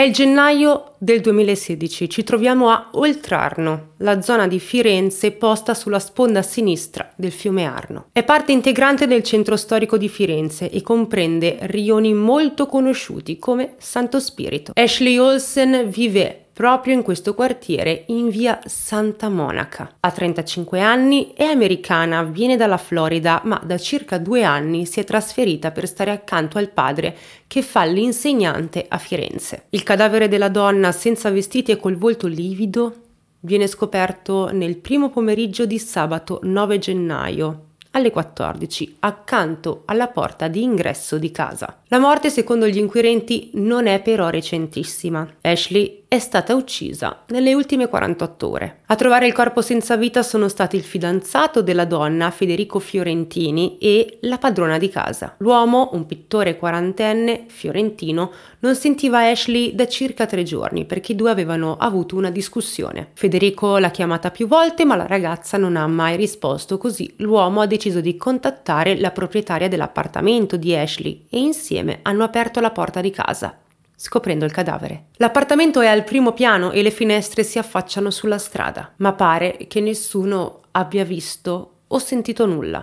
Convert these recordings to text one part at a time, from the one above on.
È il gennaio del 2016, ci troviamo a Oltrarno, la zona di Firenze posta sulla sponda sinistra del fiume Arno. È parte integrante del centro storico di Firenze e comprende rioni molto conosciuti come Santo Spirito. Ashley Olsen vive proprio in questo quartiere in via Santa Monaca. Ha 35 anni, è americana, viene dalla Florida, ma da circa due anni si è trasferita per stare accanto al padre che fa l'insegnante a Firenze. Il cadavere della donna senza vestiti e col volto livido viene scoperto nel primo pomeriggio di sabato 9 gennaio alle 14 accanto alla porta di ingresso di casa. La morte, secondo gli inquirenti, non è però recentissima. Ashley è stata uccisa nelle ultime 48 ore. A trovare il corpo senza vita sono stati il fidanzato della donna Federico Fiorentini e la padrona di casa. L'uomo, un pittore quarantenne fiorentino, non sentiva Ashley da circa tre giorni perché i due avevano avuto una discussione. Federico l'ha chiamata più volte ma la ragazza non ha mai risposto così l'uomo ha deciso di contattare la proprietaria dell'appartamento di Ashley e insieme hanno aperto la porta di casa scoprendo il cadavere. L'appartamento è al primo piano e le finestre si affacciano sulla strada, ma pare che nessuno abbia visto o sentito nulla,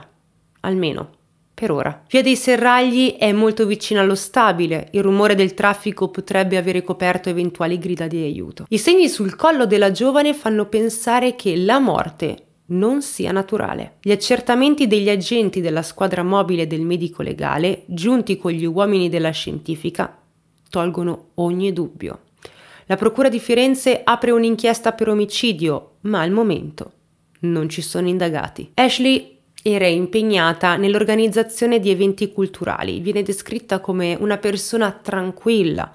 almeno per ora. Via dei Serragli è molto vicina allo stabile, il rumore del traffico potrebbe avere coperto eventuali grida di aiuto. I segni sul collo della giovane fanno pensare che la morte non sia naturale. Gli accertamenti degli agenti della squadra mobile del medico legale, giunti con gli uomini della scientifica, tolgono ogni dubbio. La Procura di Firenze apre un'inchiesta per omicidio, ma al momento non ci sono indagati. Ashley era impegnata nell'organizzazione di eventi culturali. Viene descritta come una persona tranquilla,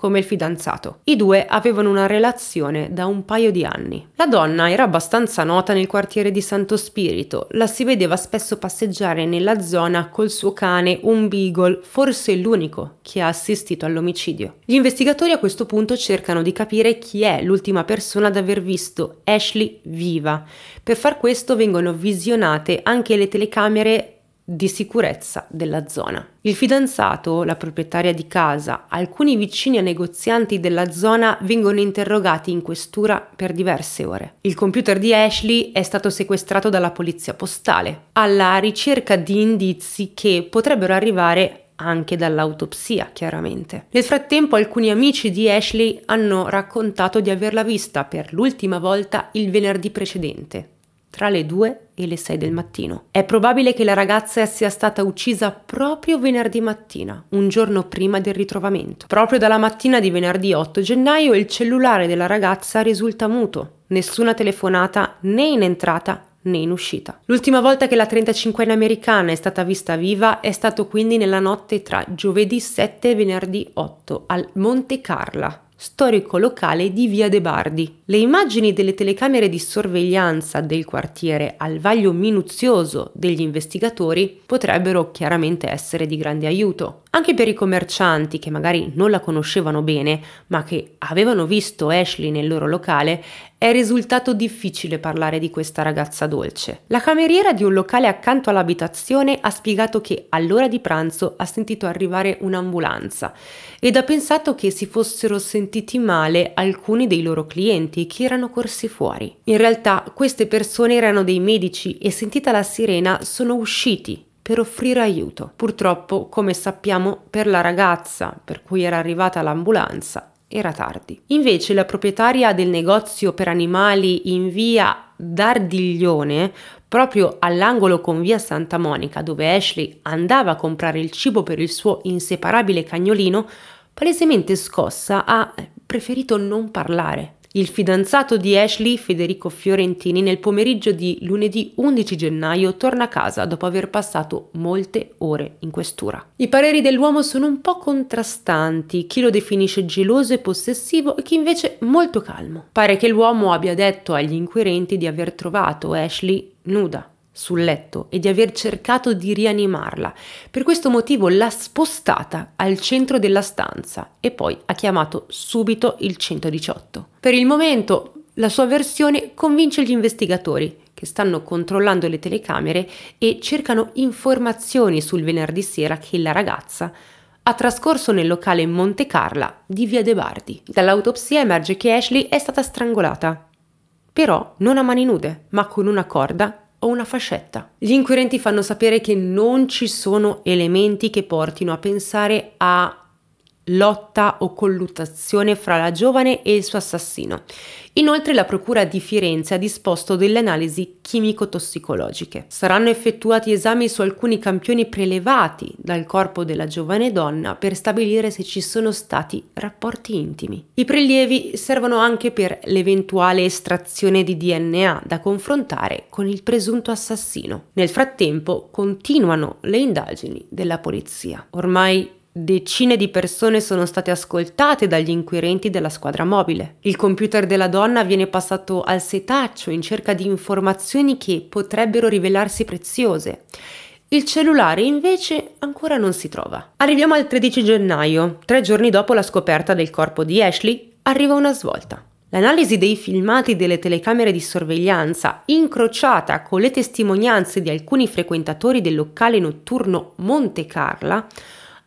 come il fidanzato. I due avevano una relazione da un paio di anni. La donna era abbastanza nota nel quartiere di Santo Spirito, la si vedeva spesso passeggiare nella zona col suo cane, un beagle, forse l'unico che ha assistito all'omicidio. Gli investigatori a questo punto cercano di capire chi è l'ultima persona ad aver visto Ashley viva. Per far questo vengono visionate anche le telecamere di sicurezza della zona. Il fidanzato, la proprietaria di casa, alcuni vicini e negozianti della zona vengono interrogati in questura per diverse ore. Il computer di Ashley è stato sequestrato dalla polizia postale, alla ricerca di indizi che potrebbero arrivare anche dall'autopsia, chiaramente. Nel frattempo alcuni amici di Ashley hanno raccontato di averla vista per l'ultima volta il venerdì precedente, tra le 2 e le 6 del mattino. È probabile che la ragazza sia stata uccisa proprio venerdì mattina, un giorno prima del ritrovamento. Proprio dalla mattina di venerdì 8 gennaio il cellulare della ragazza risulta muto. Nessuna telefonata né in entrata né in uscita. L'ultima volta che la 35enne americana è stata vista viva è stato quindi nella notte tra giovedì 7 e venerdì 8 al Monte Carla, storico locale di Via De Bardi. Le immagini delle telecamere di sorveglianza del quartiere al vaglio minuzioso degli investigatori potrebbero chiaramente essere di grande aiuto. Anche per i commercianti che magari non la conoscevano bene, ma che avevano visto Ashley nel loro locale, è risultato difficile parlare di questa ragazza dolce. La cameriera di un locale accanto all'abitazione ha spiegato che all'ora di pranzo ha sentito arrivare un'ambulanza ed ha pensato che si fossero sentiti male alcuni dei loro clienti che erano corsi fuori. In realtà queste persone erano dei medici e sentita la sirena sono usciti per offrire aiuto. Purtroppo, come sappiamo, per la ragazza per cui era arrivata l'ambulanza era tardi. Invece la proprietaria del negozio per animali in via Dardiglione, proprio all'angolo con via Santa Monica, dove Ashley andava a comprare il cibo per il suo inseparabile cagnolino, palesemente scossa ha preferito non parlare. Il fidanzato di Ashley, Federico Fiorentini, nel pomeriggio di lunedì 11 gennaio torna a casa dopo aver passato molte ore in questura. I pareri dell'uomo sono un po' contrastanti, chi lo definisce geloso e possessivo e chi invece molto calmo. Pare che l'uomo abbia detto agli inquirenti di aver trovato Ashley nuda sul letto e di aver cercato di rianimarla. Per questo motivo l'ha spostata al centro della stanza e poi ha chiamato subito il 118. Per il momento la sua versione convince gli investigatori che stanno controllando le telecamere e cercano informazioni sul venerdì sera che la ragazza ha trascorso nel locale Monte Carla di Via De Bardi. Dall'autopsia emerge che Ashley è stata strangolata, però non a mani nude, ma con una corda o una fascetta. Gli inquirenti fanno sapere che non ci sono elementi che portino a pensare a lotta o colluttazione fra la giovane e il suo assassino. Inoltre la Procura di Firenze ha disposto delle analisi chimico-tossicologiche. Saranno effettuati esami su alcuni campioni prelevati dal corpo della giovane donna per stabilire se ci sono stati rapporti intimi. I prelievi servono anche per l'eventuale estrazione di DNA da confrontare con il presunto assassino. Nel frattempo continuano le indagini della polizia. Ormai Decine di persone sono state ascoltate dagli inquirenti della squadra mobile. Il computer della donna viene passato al setaccio in cerca di informazioni che potrebbero rivelarsi preziose. Il cellulare invece ancora non si trova. Arriviamo al 13 gennaio, tre giorni dopo la scoperta del corpo di Ashley, arriva una svolta. L'analisi dei filmati delle telecamere di sorveglianza, incrociata con le testimonianze di alcuni frequentatori del locale notturno Monte Carla,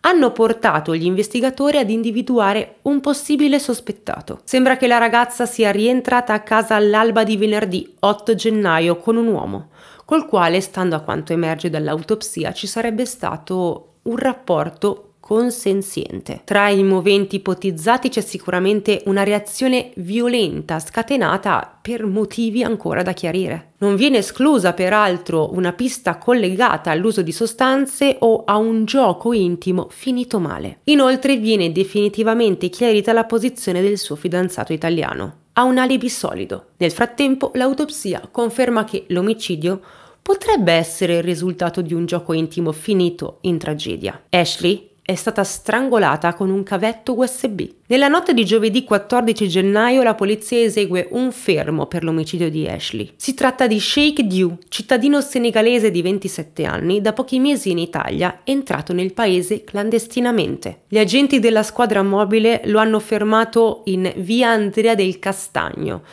hanno portato gli investigatori ad individuare un possibile sospettato. Sembra che la ragazza sia rientrata a casa all'alba di venerdì 8 gennaio con un uomo, col quale, stando a quanto emerge dall'autopsia, ci sarebbe stato un rapporto consenziente. Tra i moventi ipotizzati c'è sicuramente una reazione violenta scatenata per motivi ancora da chiarire. Non viene esclusa peraltro una pista collegata all'uso di sostanze o a un gioco intimo finito male. Inoltre viene definitivamente chiarita la posizione del suo fidanzato italiano. Ha un alibi solido. Nel frattempo l'autopsia conferma che l'omicidio potrebbe essere il risultato di un gioco intimo finito in tragedia. Ashley è stata strangolata con un cavetto USB. Nella notte di giovedì 14 gennaio la polizia esegue un fermo per l'omicidio di Ashley. Si tratta di Sheikh Dew, cittadino senegalese di 27 anni, da pochi mesi in Italia, entrato nel paese clandestinamente. Gli agenti della squadra mobile lo hanno fermato in via Andrea del Castagno,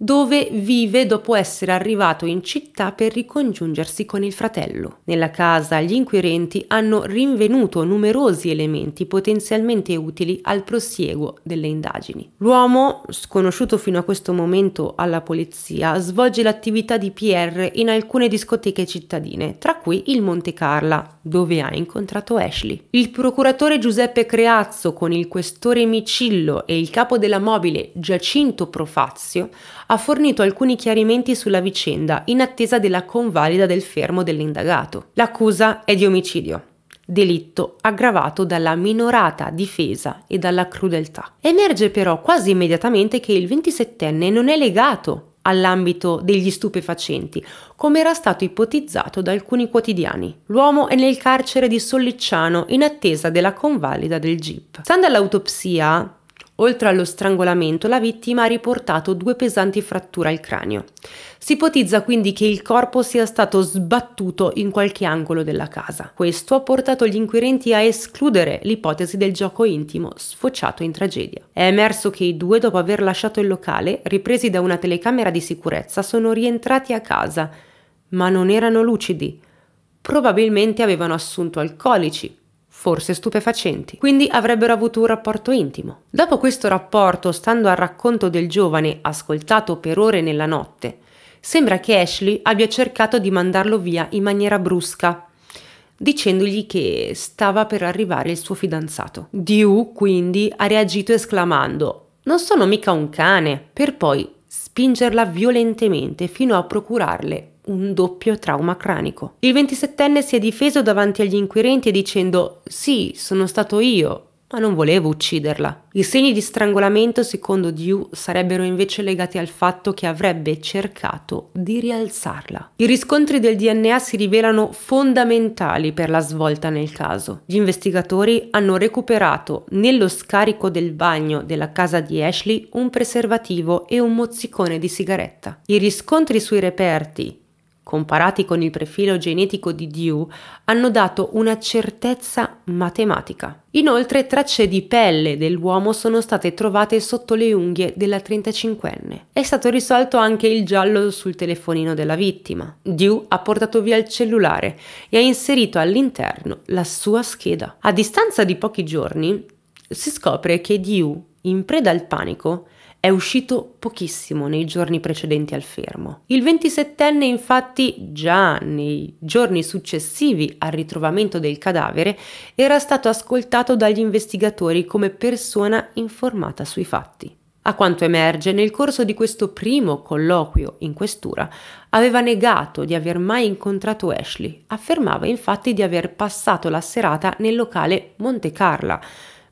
dove vive dopo essere arrivato in città per ricongiungersi con il fratello. Nella casa gli inquirenti hanno rinvenuto numerosi elementi potenzialmente utili al prosieguo delle indagini. L'uomo, sconosciuto fino a questo momento alla polizia, svolge l'attività di PR in alcune discoteche cittadine, tra cui il Monte Carla, dove ha incontrato Ashley. Il procuratore Giuseppe Creazzo con il questore Micillo e il capo della mobile Giacinto Profazio ha fornito alcuni chiarimenti sulla vicenda in attesa della convalida del fermo dell'indagato. L'accusa è di omicidio delitto aggravato dalla minorata difesa e dalla crudeltà. Emerge però quasi immediatamente che il 27enne non è legato all'ambito degli stupefacenti, come era stato ipotizzato da alcuni quotidiani. L'uomo è nel carcere di Sollicciano in attesa della convalida del GIP. Stando all'autopsia, Oltre allo strangolamento, la vittima ha riportato due pesanti fratture al cranio. Si ipotizza quindi che il corpo sia stato sbattuto in qualche angolo della casa. Questo ha portato gli inquirenti a escludere l'ipotesi del gioco intimo sfociato in tragedia. È emerso che i due, dopo aver lasciato il locale, ripresi da una telecamera di sicurezza, sono rientrati a casa, ma non erano lucidi. Probabilmente avevano assunto alcolici forse stupefacenti, quindi avrebbero avuto un rapporto intimo. Dopo questo rapporto, stando al racconto del giovane ascoltato per ore nella notte, sembra che Ashley abbia cercato di mandarlo via in maniera brusca, dicendogli che stava per arrivare il suo fidanzato. Dew quindi ha reagito esclamando non sono mica un cane, per poi spingerla violentemente fino a procurarle un doppio trauma cranico. Il 27enne si è difeso davanti agli inquirenti dicendo sì, sono stato io, ma non volevo ucciderla. I segni di strangolamento, secondo Dew, sarebbero invece legati al fatto che avrebbe cercato di rialzarla. I riscontri del DNA si rivelano fondamentali per la svolta nel caso. Gli investigatori hanno recuperato nello scarico del bagno della casa di Ashley un preservativo e un mozzicone di sigaretta. I riscontri sui reperti comparati con il profilo genetico di Dew, hanno dato una certezza matematica. Inoltre tracce di pelle dell'uomo sono state trovate sotto le unghie della 35enne. È stato risolto anche il giallo sul telefonino della vittima. Dew ha portato via il cellulare e ha inserito all'interno la sua scheda. A distanza di pochi giorni si scopre che Dew, in preda al panico, è uscito pochissimo nei giorni precedenti al fermo. Il 27enne infatti già nei giorni successivi al ritrovamento del cadavere era stato ascoltato dagli investigatori come persona informata sui fatti. A quanto emerge, nel corso di questo primo colloquio in questura, aveva negato di aver mai incontrato Ashley, affermava infatti di aver passato la serata nel locale Monte Carla,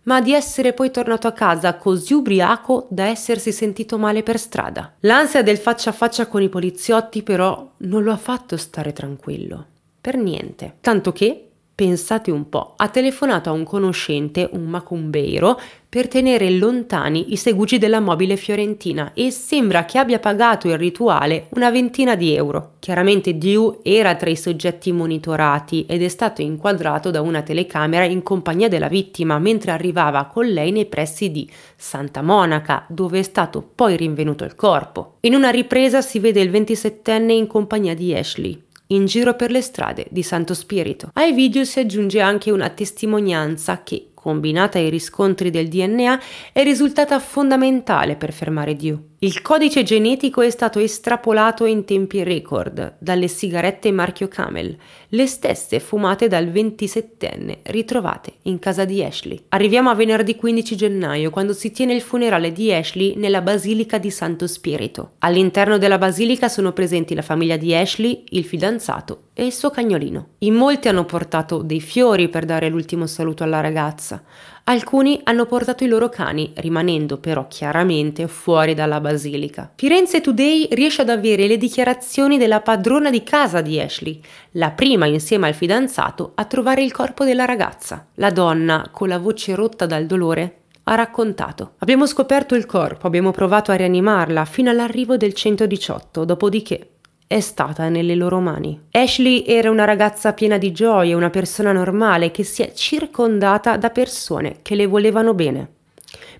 ma di essere poi tornato a casa così ubriaco da essersi sentito male per strada. L'ansia del faccia a faccia con i poliziotti però non lo ha fatto stare tranquillo. Per niente. Tanto che, Pensate un po', ha telefonato a un conoscente, un macumbeiro, per tenere lontani i segugi della mobile fiorentina e sembra che abbia pagato il rituale una ventina di euro. Chiaramente Dew era tra i soggetti monitorati ed è stato inquadrato da una telecamera in compagnia della vittima mentre arrivava con lei nei pressi di Santa Monaca, dove è stato poi rinvenuto il corpo. In una ripresa si vede il 27enne in compagnia di Ashley in giro per le strade di Santo Spirito. Ai video si aggiunge anche una testimonianza che, combinata ai riscontri del DNA, è risultata fondamentale per fermare Dio. Il codice genetico è stato estrapolato in tempi record dalle sigarette marchio Camel, le stesse fumate dal 27enne ritrovate in casa di Ashley. Arriviamo a venerdì 15 gennaio, quando si tiene il funerale di Ashley nella Basilica di Santo Spirito. All'interno della basilica sono presenti la famiglia di Ashley, il fidanzato e il suo cagnolino. In molti hanno portato dei fiori per dare l'ultimo saluto alla ragazza. Alcuni hanno portato i loro cani, rimanendo però chiaramente fuori dalla basilica. Firenze Today riesce ad avere le dichiarazioni della padrona di casa di Ashley, la prima insieme al fidanzato a trovare il corpo della ragazza. La donna, con la voce rotta dal dolore, ha raccontato. Abbiamo scoperto il corpo, abbiamo provato a rianimarla fino all'arrivo del 118, dopodiché è stata nelle loro mani. Ashley era una ragazza piena di gioia, una persona normale che si è circondata da persone che le volevano bene.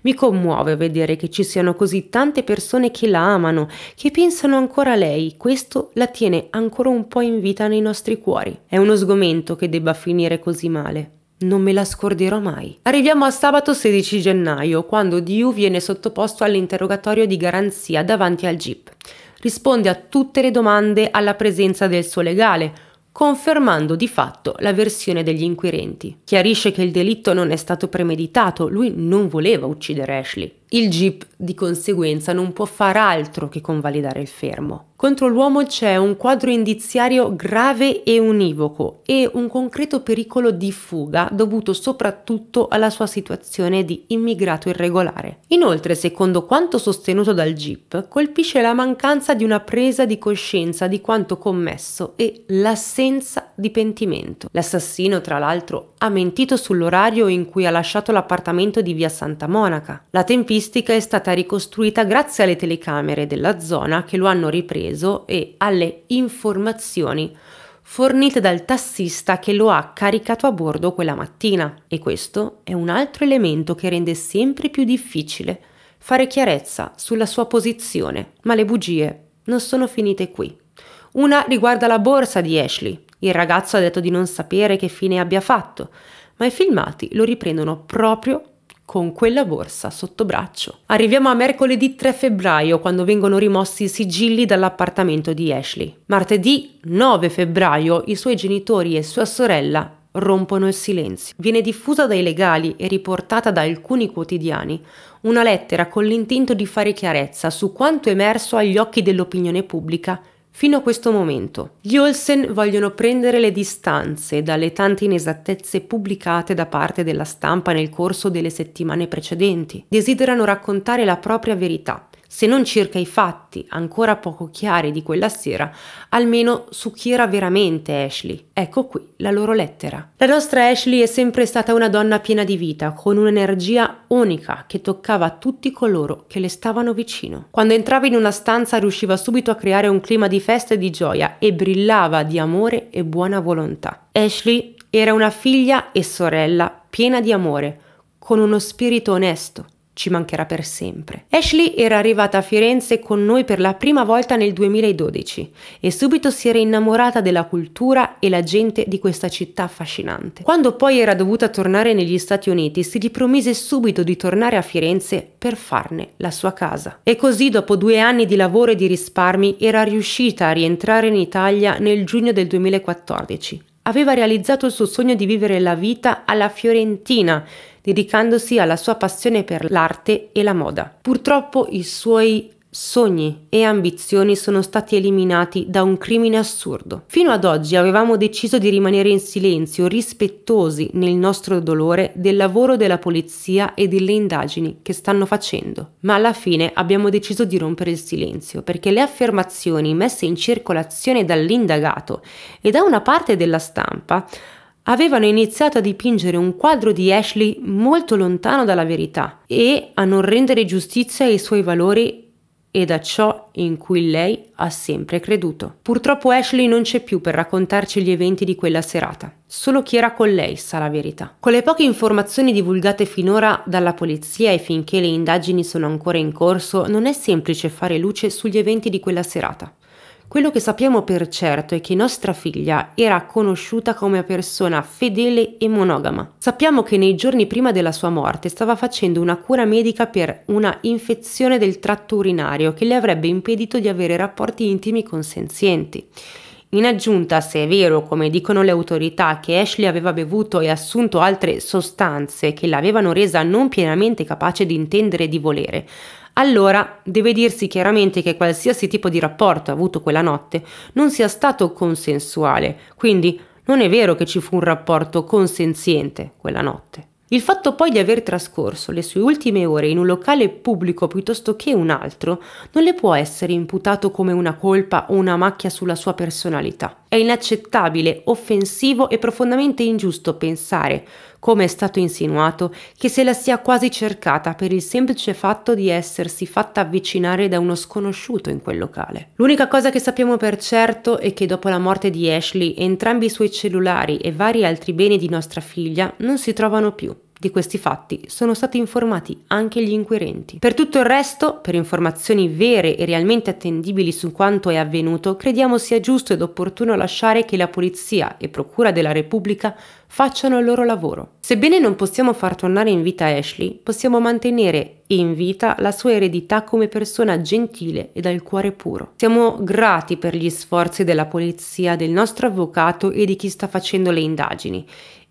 Mi commuove vedere che ci siano così tante persone che la amano, che pensano ancora a lei, questo la tiene ancora un po' in vita nei nostri cuori. È uno sgomento che debba finire così male. Non me la scorderò mai. Arriviamo a sabato 16 gennaio, quando Diu viene sottoposto all'interrogatorio di garanzia davanti al jeep risponde a tutte le domande alla presenza del suo legale, confermando di fatto la versione degli inquirenti. Chiarisce che il delitto non è stato premeditato, lui non voleva uccidere Ashley. Il GIP di conseguenza non può far altro che convalidare il fermo. Contro l'uomo c'è un quadro indiziario grave e univoco e un concreto pericolo di fuga dovuto soprattutto alla sua situazione di immigrato irregolare. Inoltre, secondo quanto sostenuto dal GIP, colpisce la mancanza di una presa di coscienza di quanto commesso e l'assenza di pentimento. L'assassino, tra l'altro, ha mentito sull'orario in cui ha lasciato l'appartamento di via Santa Monaca. La tempistica è stata ricostruita grazie alle telecamere della zona che lo hanno ripreso preso e alle informazioni fornite dal tassista che lo ha caricato a bordo quella mattina. E questo è un altro elemento che rende sempre più difficile fare chiarezza sulla sua posizione, ma le bugie non sono finite qui. Una riguarda la borsa di Ashley. Il ragazzo ha detto di non sapere che fine abbia fatto, ma i filmati lo riprendono proprio con quella borsa sotto braccio. Arriviamo a mercoledì 3 febbraio quando vengono rimossi i sigilli dall'appartamento di Ashley. Martedì 9 febbraio i suoi genitori e sua sorella rompono il silenzio. Viene diffusa dai legali e riportata da alcuni quotidiani una lettera con l'intento di fare chiarezza su quanto emerso agli occhi dell'opinione pubblica fino a questo momento. Gli Olsen vogliono prendere le distanze dalle tante inesattezze pubblicate da parte della stampa nel corso delle settimane precedenti. Desiderano raccontare la propria verità se non circa i fatti ancora poco chiari di quella sera, almeno su chi era veramente Ashley. Ecco qui la loro lettera. La nostra Ashley è sempre stata una donna piena di vita, con un'energia unica che toccava tutti coloro che le stavano vicino. Quando entrava in una stanza riusciva subito a creare un clima di festa e di gioia e brillava di amore e buona volontà. Ashley era una figlia e sorella piena di amore, con uno spirito onesto ci mancherà per sempre. Ashley era arrivata a Firenze con noi per la prima volta nel 2012 e subito si era innamorata della cultura e la gente di questa città affascinante. Quando poi era dovuta tornare negli Stati Uniti si ripromise subito di tornare a Firenze per farne la sua casa. E così dopo due anni di lavoro e di risparmi era riuscita a rientrare in Italia nel giugno del 2014. Aveva realizzato il suo sogno di vivere la vita alla Fiorentina, dedicandosi alla sua passione per l'arte e la moda. Purtroppo i suoi sogni e ambizioni sono stati eliminati da un crimine assurdo. Fino ad oggi avevamo deciso di rimanere in silenzio, rispettosi nel nostro dolore del lavoro della polizia e delle indagini che stanno facendo. Ma alla fine abbiamo deciso di rompere il silenzio perché le affermazioni messe in circolazione dall'indagato e da una parte della stampa avevano iniziato a dipingere un quadro di Ashley molto lontano dalla verità e a non rendere giustizia ai suoi valori e da ciò in cui lei ha sempre creduto. Purtroppo Ashley non c'è più per raccontarci gli eventi di quella serata, solo chi era con lei sa la verità. Con le poche informazioni divulgate finora dalla polizia e finché le indagini sono ancora in corso, non è semplice fare luce sugli eventi di quella serata. Quello che sappiamo per certo è che nostra figlia era conosciuta come persona fedele e monogama. Sappiamo che nei giorni prima della sua morte stava facendo una cura medica per una infezione del tratto urinario che le avrebbe impedito di avere rapporti intimi consenzienti. In aggiunta, se è vero, come dicono le autorità, che Ashley aveva bevuto e assunto altre sostanze che l'avevano resa non pienamente capace di intendere e di volere, allora deve dirsi chiaramente che qualsiasi tipo di rapporto avuto quella notte non sia stato consensuale, quindi non è vero che ci fu un rapporto consenziente quella notte. Il fatto poi di aver trascorso le sue ultime ore in un locale pubblico piuttosto che un altro non le può essere imputato come una colpa o una macchia sulla sua personalità. È inaccettabile, offensivo e profondamente ingiusto pensare come è stato insinuato, che se la sia quasi cercata per il semplice fatto di essersi fatta avvicinare da uno sconosciuto in quel locale. L'unica cosa che sappiamo per certo è che dopo la morte di Ashley entrambi i suoi cellulari e vari altri beni di nostra figlia non si trovano più. Di questi fatti sono stati informati anche gli inquirenti. Per tutto il resto, per informazioni vere e realmente attendibili su quanto è avvenuto, crediamo sia giusto ed opportuno lasciare che la polizia e procura della Repubblica facciano il loro lavoro. Sebbene non possiamo far tornare in vita Ashley, possiamo mantenere in vita la sua eredità come persona gentile e dal cuore puro. Siamo grati per gli sforzi della polizia, del nostro avvocato e di chi sta facendo le indagini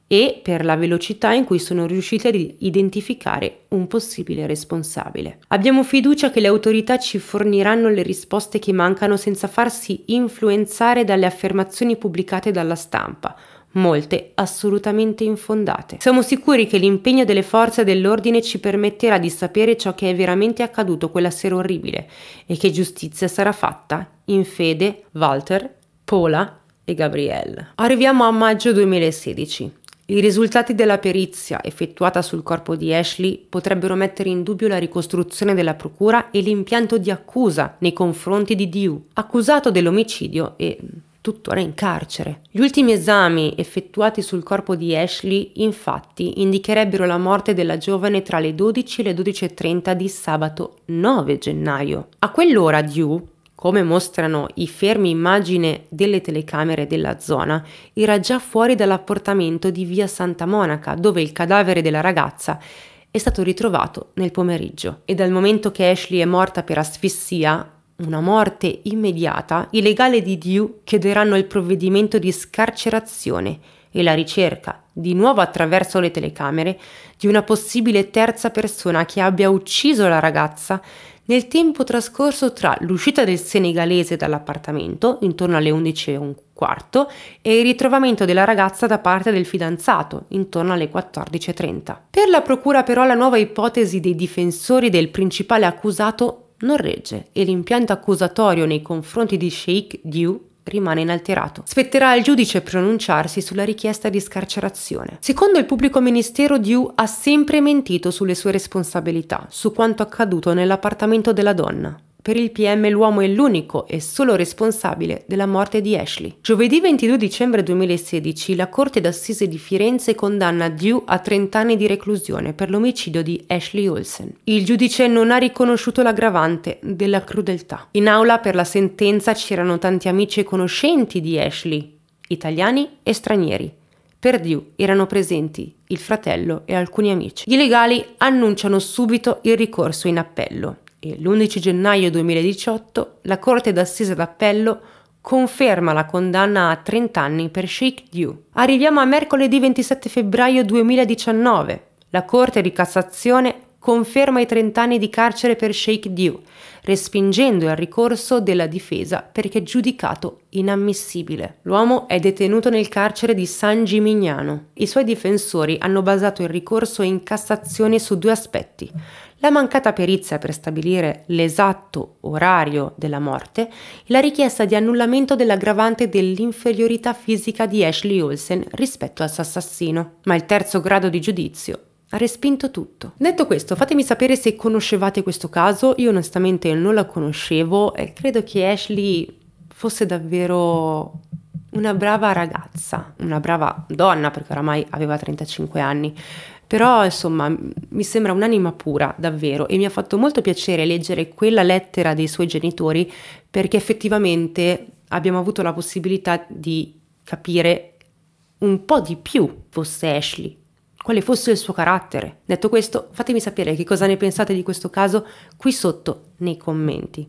e per la velocità in cui sono riuscite ad identificare un possibile responsabile. Abbiamo fiducia che le autorità ci forniranno le risposte che mancano senza farsi influenzare dalle affermazioni pubblicate dalla stampa, molte assolutamente infondate. Siamo sicuri che l'impegno delle forze dell'ordine ci permetterà di sapere ciò che è veramente accaduto quella sera orribile e che giustizia sarà fatta in fede Walter, Paola e Gabrielle. Arriviamo a maggio 2016. I risultati della perizia effettuata sul corpo di Ashley potrebbero mettere in dubbio la ricostruzione della procura e l'impianto di accusa nei confronti di Dew, accusato dell'omicidio e mm, tuttora in carcere. Gli ultimi esami effettuati sul corpo di Ashley infatti indicherebbero la morte della giovane tra le 12 e le 12.30 di sabato 9 gennaio. A quell'ora Dew come mostrano i fermi immagine delle telecamere della zona, era già fuori dall'appartamento di via Santa Monaca, dove il cadavere della ragazza è stato ritrovato nel pomeriggio. E dal momento che Ashley è morta per asfissia, una morte immediata, i legali di Dew chiederanno il provvedimento di scarcerazione e la ricerca, di nuovo attraverso le telecamere, di una possibile terza persona che abbia ucciso la ragazza nel tempo trascorso tra l'uscita del senegalese dall'appartamento, intorno alle 11.15, e il ritrovamento della ragazza da parte del fidanzato, intorno alle 14.30. Per la procura però la nuova ipotesi dei difensori del principale accusato non regge e l'impianto accusatorio nei confronti di Sheikh Diu rimane inalterato. Spetterà al giudice pronunciarsi sulla richiesta di scarcerazione. Secondo il pubblico ministero, Diu ha sempre mentito sulle sue responsabilità, su quanto accaduto nell'appartamento della donna. Per il PM l'uomo è l'unico e solo responsabile della morte di Ashley. Giovedì 22 dicembre 2016 la Corte d'Assise di Firenze condanna Dew a 30 anni di reclusione per l'omicidio di Ashley Olsen. Il giudice non ha riconosciuto l'aggravante della crudeltà. In aula per la sentenza c'erano tanti amici e conoscenti di Ashley, italiani e stranieri. Per Dew erano presenti il fratello e alcuni amici. I legali annunciano subito il ricorso in appello e l'11 gennaio 2018 la Corte d'Assise d'Appello conferma la condanna a 30 anni per Sheikh Diu. Arriviamo a mercoledì 27 febbraio 2019. La Corte di Cassazione conferma i 30 anni di carcere per Sheikh Diu, respingendo il ricorso della difesa perché giudicato inammissibile. L'uomo è detenuto nel carcere di San Gimignano. I suoi difensori hanno basato il ricorso in Cassazione su due aspetti la mancata perizia per stabilire l'esatto orario della morte, la richiesta di annullamento dell'aggravante dell'inferiorità fisica di Ashley Olsen rispetto al suo assassino. Ma il terzo grado di giudizio ha respinto tutto. Detto questo, fatemi sapere se conoscevate questo caso, io onestamente non la conoscevo e credo che Ashley fosse davvero una brava ragazza, una brava donna perché oramai aveva 35 anni, però insomma mi sembra un'anima pura davvero e mi ha fatto molto piacere leggere quella lettera dei suoi genitori perché effettivamente abbiamo avuto la possibilità di capire un po' di più fosse Ashley, quale fosse il suo carattere. Detto questo, fatemi sapere che cosa ne pensate di questo caso qui sotto nei commenti.